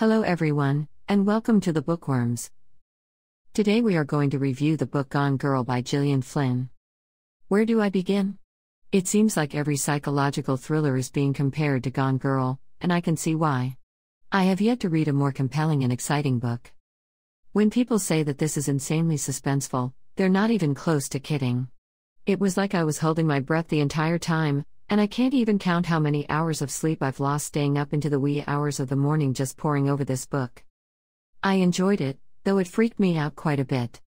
Hello, everyone, and welcome to the Bookworms. Today we are going to review the book Gone Girl by Gillian Flynn. Where do I begin? It seems like every psychological thriller is being compared to Gone Girl, and I can see why. I have yet to read a more compelling and exciting book. When people say that this is insanely suspenseful, they're not even close to kidding. It was like I was holding my breath the entire time, and I can't even count how many hours of sleep I've lost staying up into the wee hours of the morning just poring over this book. I enjoyed it, though it freaked me out quite a bit.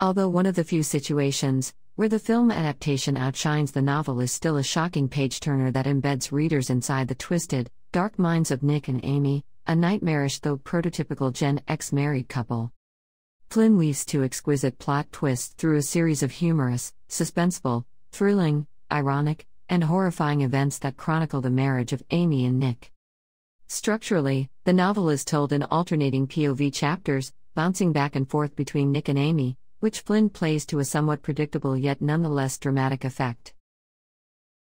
Although one of the few situations, where the film adaptation outshines the novel is still a shocking page turner that embeds readers inside the twisted, dark minds of Nick and Amy, a nightmarish though prototypical Gen X married couple. Flynn weaves two exquisite plot twists through a series of humorous, suspenseful, thrilling, ironic, and horrifying events that chronicle the marriage of Amy and Nick. Structurally, the novel is told in alternating POV chapters, bouncing back and forth between Nick and Amy, which Flynn plays to a somewhat predictable yet nonetheless dramatic effect.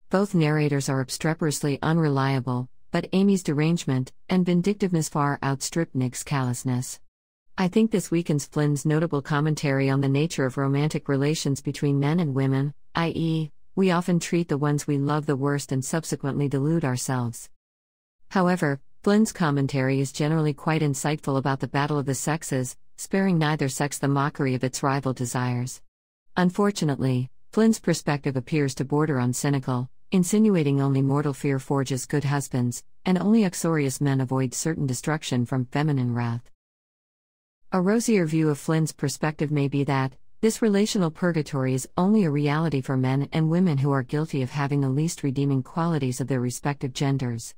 Both narrators are obstreperously unreliable, but Amy's derangement and vindictiveness far outstrip Nick's callousness. I think this weakens Flynn's notable commentary on the nature of romantic relations between men and women, i.e., we often treat the ones we love the worst and subsequently delude ourselves. However, Flynn's commentary is generally quite insightful about the battle of the sexes, sparing neither sex the mockery of its rival desires. Unfortunately, Flynn's perspective appears to border on cynical, insinuating only mortal fear forges good husbands, and only uxorious men avoid certain destruction from feminine wrath. A rosier view of Flynn's perspective may be that, this relational purgatory is only a reality for men and women who are guilty of having the least redeeming qualities of their respective genders.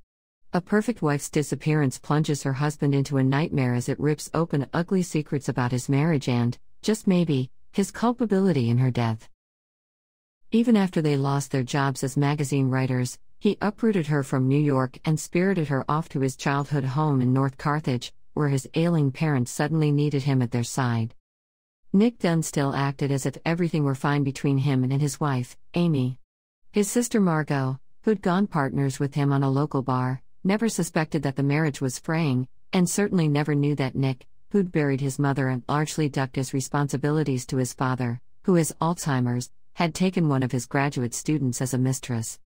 A perfect wife's disappearance plunges her husband into a nightmare as it rips open ugly secrets about his marriage and, just maybe, his culpability in her death. Even after they lost their jobs as magazine writers, he uprooted her from New York and spirited her off to his childhood home in North Carthage, where his ailing parents suddenly needed him at their side. Nick still acted as if everything were fine between him and his wife, Amy. His sister Margot, who'd gone partners with him on a local bar, never suspected that the marriage was fraying, and certainly never knew that Nick, who'd buried his mother and largely ducked his responsibilities to his father, who has Alzheimer's, had taken one of his graduate students as a mistress.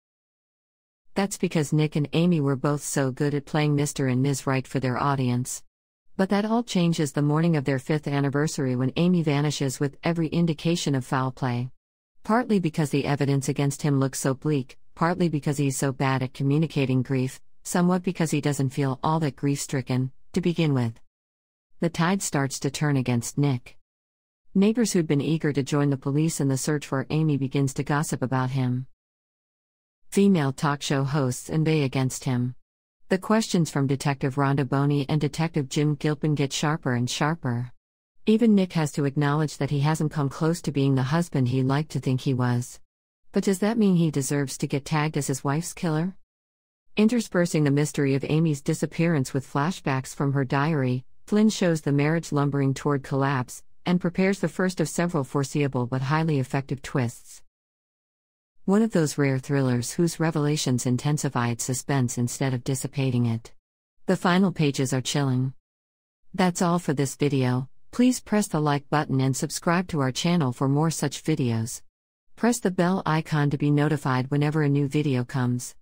That's because Nick and Amy were both so good at playing Mr. and Ms. Right for their audience. But that all changes the morning of their fifth anniversary when Amy vanishes with every indication of foul play. Partly because the evidence against him looks so bleak, partly because he's so bad at communicating grief, somewhat because he doesn't feel all that grief stricken, to begin with. The tide starts to turn against Nick. Neighbors who'd been eager to join the police in the search for Amy begins to gossip about him. Female talk show hosts inveigh against him. The questions from Detective Rhonda Boney and Detective Jim Gilpin get sharper and sharper. Even Nick has to acknowledge that he hasn't come close to being the husband he liked to think he was. But does that mean he deserves to get tagged as his wife's killer? Interspersing the mystery of Amy's disappearance with flashbacks from her diary, Flynn shows the marriage lumbering toward collapse and prepares the first of several foreseeable but highly effective twists. One of those rare thrillers whose revelations intensify its suspense instead of dissipating it. The final pages are chilling. That's all for this video, please press the like button and subscribe to our channel for more such videos. Press the bell icon to be notified whenever a new video comes.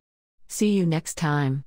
See you next time.